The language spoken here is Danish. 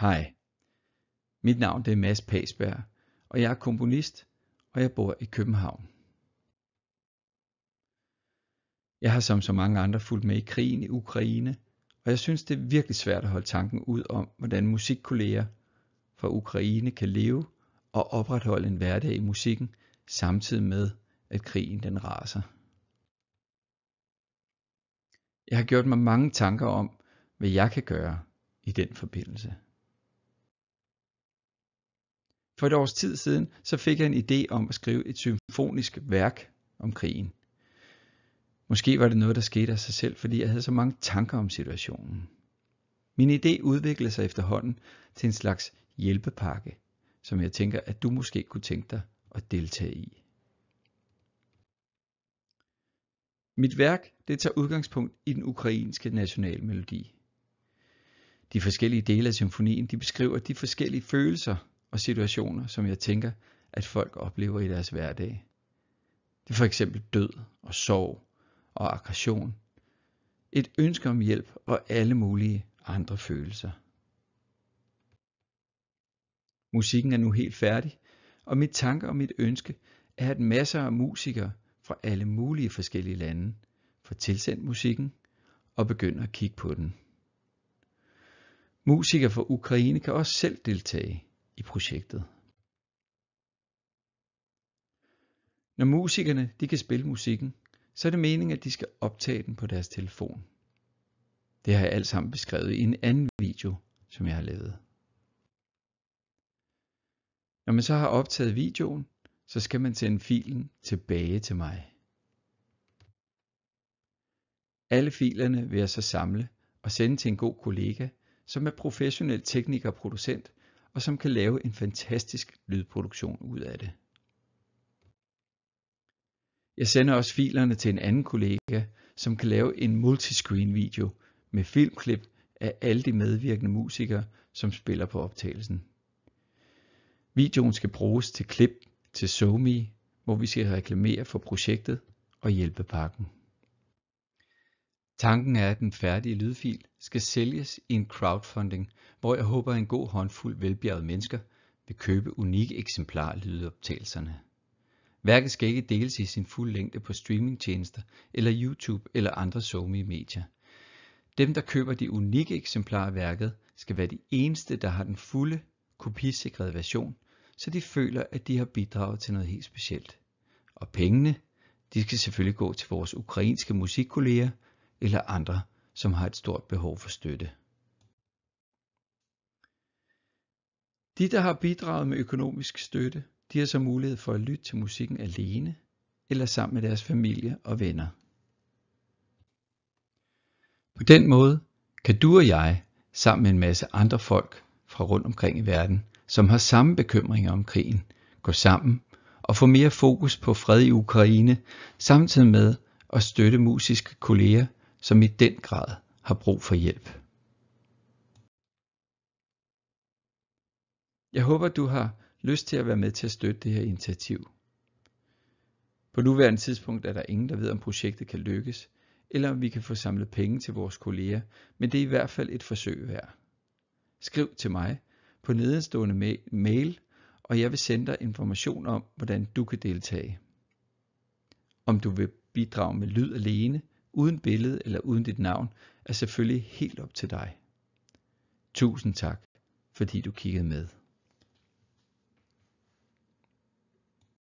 Hej, mit navn det er Mads Pasberg, og jeg er komponist, og jeg bor i København. Jeg har som så mange andre fulgt med i krigen i Ukraine, og jeg synes det er virkelig svært at holde tanken ud om, hvordan musikkolleger fra Ukraine kan leve og opretholde en hverdag i musikken, samtidig med, at krigen den raser. Jeg har gjort mig mange tanker om, hvad jeg kan gøre i den forbindelse. For et års tid siden så fik jeg en idé om at skrive et symfonisk værk om krigen. Måske var det noget, der skete af sig selv, fordi jeg havde så mange tanker om situationen. Min idé udviklede sig efterhånden til en slags hjælpepakke, som jeg tænker, at du måske kunne tænke dig at deltage i. Mit værk det tager udgangspunkt i den ukrainske nationalmelodi. De forskellige dele af symfonien de beskriver de forskellige følelser, og situationer, som jeg tænker, at folk oplever i deres hverdag. Det er for eksempel død og sorg og aggression. Et ønske om hjælp og alle mulige andre følelser. Musikken er nu helt færdig, og mit tanke og mit ønske er, at masser af musikere fra alle mulige forskellige lande får tilsendt musikken og begynder at kigge på den. Musikere fra Ukraine kan også selv deltage i projektet. Når musikerne de kan spille musikken, så er det meningen, at de skal optage den på deres telefon. Det har jeg alt sammen beskrevet i en anden video, som jeg har lavet. Når man så har optaget videoen, så skal man sende filen tilbage til mig. Alle filerne vil jeg så samle og sende til en god kollega, som er professionel tekniker og producent, og som kan lave en fantastisk lydproduktion ud af det. Jeg sender også filerne til en anden kollega, som kan lave en multiscreen video med filmklip af alle de medvirkende musikere, som spiller på optagelsen. Videoen skal bruges til klip til SoMe, hvor vi skal reklamere for projektet og hjælpe pakken. Tanken er at den færdige lydfil skal sælges i en crowdfunding hvor jeg håber en god håndfuld velbjerget mennesker vil købe unikke af lydoptagelserne. Værket skal ikke deles i sin fuld længde på streamingtjenester eller YouTube eller andre SoMe-medier. Dem der køber de unikke eksemplarer af værket skal være de eneste der har den fulde kopisikrede version, så de føler at de har bidraget til noget helt specielt. Og pengene, de skal selvfølgelig gå til vores ukrainske musikkolleger eller andre, som har et stort behov for støtte. De, der har bidraget med økonomisk støtte, de har så mulighed for at lytte til musikken alene eller sammen med deres familie og venner. På den måde kan du og jeg, sammen med en masse andre folk fra rundt omkring i verden, som har samme bekymringer om krigen, gå sammen og få mere fokus på fred i Ukraine, samtidig med at støtte musiske kolleger som i den grad har brug for hjælp. Jeg håber, du har lyst til at være med til at støtte det her initiativ. På nuværende tidspunkt er der ingen, der ved, om projektet kan lykkes, eller om vi kan få samlet penge til vores kolleger, men det er i hvert fald et forsøg værd. Skriv til mig på nedenstående mail, og jeg vil sende dig information om, hvordan du kan deltage. Om du vil bidrage med lyd alene – uden billede eller uden dit navn, er selvfølgelig helt op til dig. Tusind tak, fordi du kiggede med.